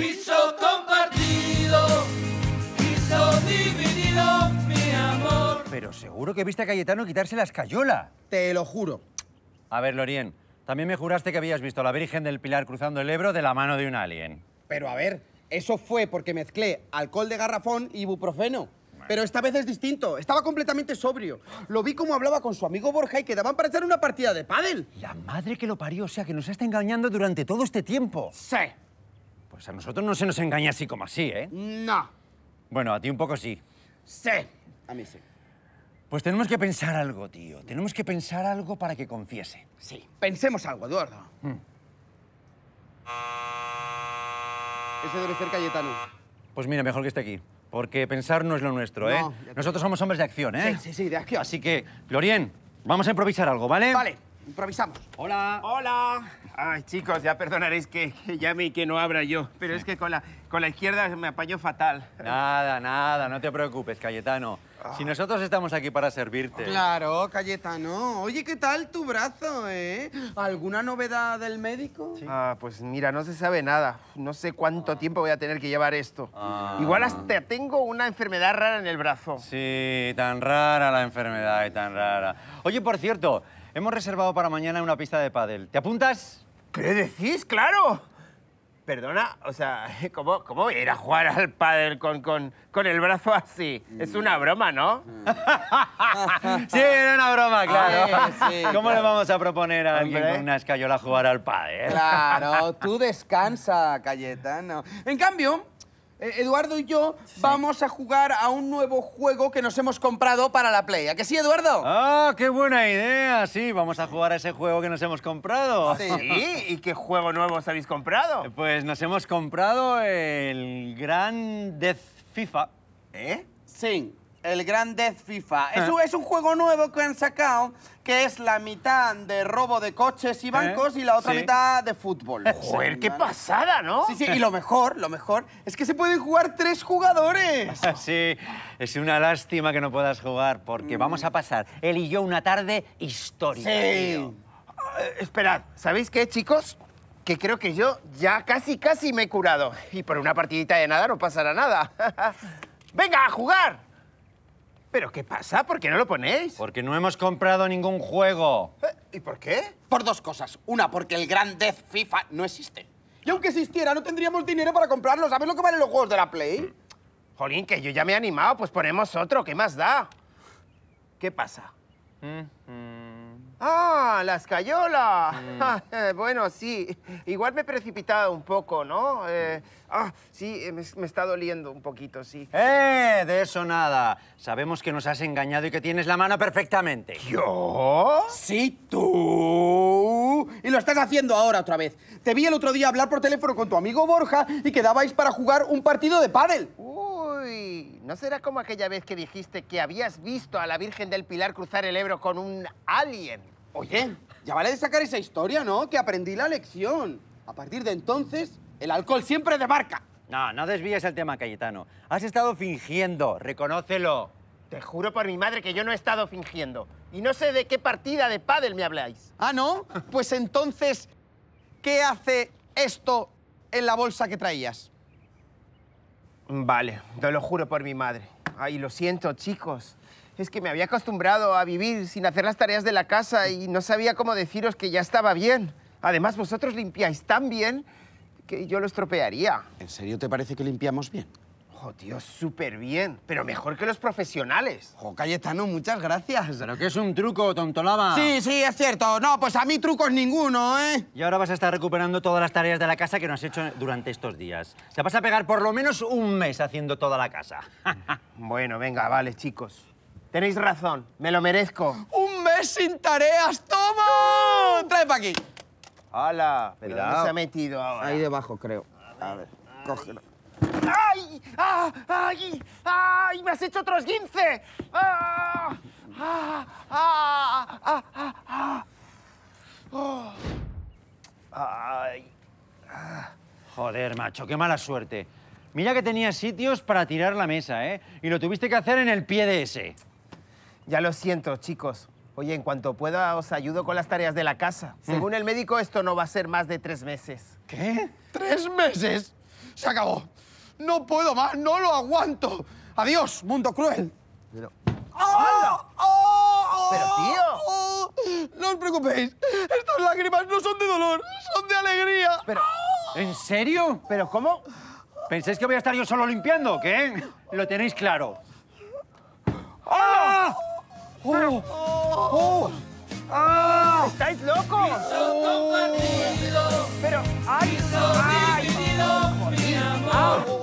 Piso compartido, piso dividido, mi amor. Pero seguro que viste a Cayetano quitarse la escayola. Te lo juro. A ver, Lorien, también me juraste que habías visto a la Virgen del Pilar cruzando el Ebro de la mano de un alien. Pero a ver, eso fue porque mezclé alcohol de garrafón y buprofeno. Pero esta vez es distinto. Estaba completamente sobrio. Lo vi como hablaba con su amigo Borja y quedaban para hacer una partida de pádel. La madre que lo parió, o sea, que nos está engañando durante todo este tiempo. Sí sea, a nosotros no se nos engaña así como así, ¿eh? No. Bueno, a ti un poco sí. Sí. A mí sí. Pues tenemos que pensar algo, tío. Tenemos que pensar algo para que confiese. Sí. Pensemos algo, Eduardo. Hmm. Ese debe ser Cayetano. Pues mira, mejor que esté aquí. Porque pensar no es lo nuestro, ¿eh? Nosotros somos hombres de acción, ¿eh? Sí, sí, sí, de acción. Así que, Glorien, vamos a improvisar algo, ¿vale? Vale, improvisamos. Hola. Hola. Ay, chicos, ya perdonaréis que, que, llame y que no abra yo, pero es que con la, con la izquierda me apaño fatal. Nada, nada, no te preocupes, Cayetano. Si nosotros estamos aquí para servirte. Claro, Cayetano. Oye, ¿qué tal tu brazo, eh? ¿Alguna novedad del médico? Ah, pues mira, no se sabe nada. No sé cuánto tiempo voy a tener que llevar esto. Ah. Igual hasta tengo una enfermedad rara en el brazo. Sí, tan rara la enfermedad y tan rara. Oye, por cierto, hemos reservado para mañana una pista de pádel. ¿Te apuntas? ¿Qué decís? ¡Claro! Perdona, o sea, ¿cómo, cómo jugar al pádel con, con, el brazo así? Es una broma, ¿no? sí, era una broma, ah, claro. ¿Cómo le vamos a proponer a alguien con una escayola jugar al pádel? Claro, tú descansa, Cayetano. En cambio, eh, Eduardo y yo vamos a jugar a un nuevo juego que nos hemos comprado para la Play. ¿A que sí, Eduardo? ¡Ah, qué buena idea! Sí, vamos a jugar a ese juego que nos hemos comprado. Ah, ¿Sí? ¿Y qué juego nuevo os habéis comprado? Eh, pues nos hemos comprado el Gran Death FIFA. ¿Eh? Sí. El Grand FIFA. Ah. Es un, juego nuevo que han sacado que es la mitad de robo de coches y ¿Eh? bancos y la otra mitad de fútbol. Joder, qué pasada, ¿no? Sí, sí, y lo mejor, lo mejor, es que se pueden jugar tres jugadores. Sí, es una lástima que no puedas jugar porque mm. vamos a pasar él y yo una tarde histórica. Sí. Eh, esperad, ¿sabéis qué, chicos? que creo que yo ya casi, casi me he curado. Y por una partidita de nada no pasará nada. ¡Venga, a jugar! ¿Pero qué pasa? ¿Por qué no lo ponéis? Porque no hemos comprado ningún juego. ¿Eh? ¿Y por qué? Por dos cosas. Una, porque el Grand Death FIFA no existe. Y aunque existiera, no tendríamos dinero para comprarlo. ¿Sabes lo que valen los juegos de la Play? Jolín, que yo ya me he animado, pues ponemos otro. ¿Qué más da? ¿Qué pasa? Mm, mm. Ah, la escayola. Mm. Eh, bueno, sí. Igual me he precipitado un poco, ¿no? Eh, ah, sí, eh, me, me, está doliendo un poquito, sí. ¡Eh! De eso nada. Sabemos que nos has engañado y que tienes la mano perfectamente. ¿Yo? Sí, tú. Y lo estás haciendo ahora otra vez. Te vi el otro día hablar por teléfono con tu amigo Borja y quedabais para jugar un partido de pádel. ¿No será como aquella vez que dijiste que habías visto a la Virgen del Pilar cruzar el Ebro con un alien? Oye, ya vale de sacar esa historia, ¿no? Que aprendí la lección. A partir de entonces, el alcohol siempre de marca. No, no desvíes el tema, Cayetano. Has estado fingiendo, reconócelo. Te juro por mi madre que yo no he estado fingiendo. Y no sé de qué partida de pádel me habláis. ¿Ah, no? Pues entonces, ¿qué hace esto en la bolsa que traías? Vale, te lo juro por mi madre. Ay, lo siento, chicos. Es que me había acostumbrado a vivir sin hacer las tareas de la casa y no sabía cómo deciros que ya estaba bien. Además, vosotros limpiáis tan bien que yo lo estropearía. ¿En serio te parece que limpiamos bien? Oh, tío, súper bien. Pero mejor que los profesionales. Jo, Cayetano, muchas gracias. Pero que es un truco, tontolaba. Sí, sí, es cierto. No, pues a mí trucos ninguno, ¿eh? Y ahora vas a estar recuperando todas las tareas de la casa que no has hecho durante estos días. Se vas a pegar por lo menos un mes haciendo toda la casa. bueno, venga, vale, chicos. Tenéis razón, me lo merezco. ¡Un mes sin tareas! ¡Toma! ¡Trae para aquí! ¡Hala! ¿dónde se ha metido ahora? Ahí debajo, creo. A ver, cógelo. ¡Ay! ¡Ah! ¡Ay! ¡Ay! ¡Me has hecho otros 15! ¡Ah! ¡Ah! ¡Ah! ¡Ah! ¡Ah! ¡Ah! ¡Oh! ¡Ay! Joder, macho, qué mala suerte. Mira que tenía sitios para tirar la mesa, ¿eh? Y lo tuviste que hacer en el pie de ese. Ya lo siento, chicos. Oye, en cuanto pueda os ayudo con las tareas de la casa. ¿Eh? Según el médico, esto no va a ser más de tres meses. ¿Qué? ¿Tres meses? Se acabó. No puedo más, no lo aguanto. Adiós, mundo cruel. Pero... ¡Ah! ¡Ah! Pero, tío. ¡Ah! No os preocupéis. Estas lágrimas no son de dolor, son de alegría. Pero, ¿en serio? ¿Pero cómo? ¿Pensáis que voy a estar yo solo limpiando qué? Lo tenéis claro. ¡Ah! ¡Oh! ¡Oh! ¡Ah! ¡Estáis locos! ¡Pero! ¡Ay! ¡Ay! ¡Ay!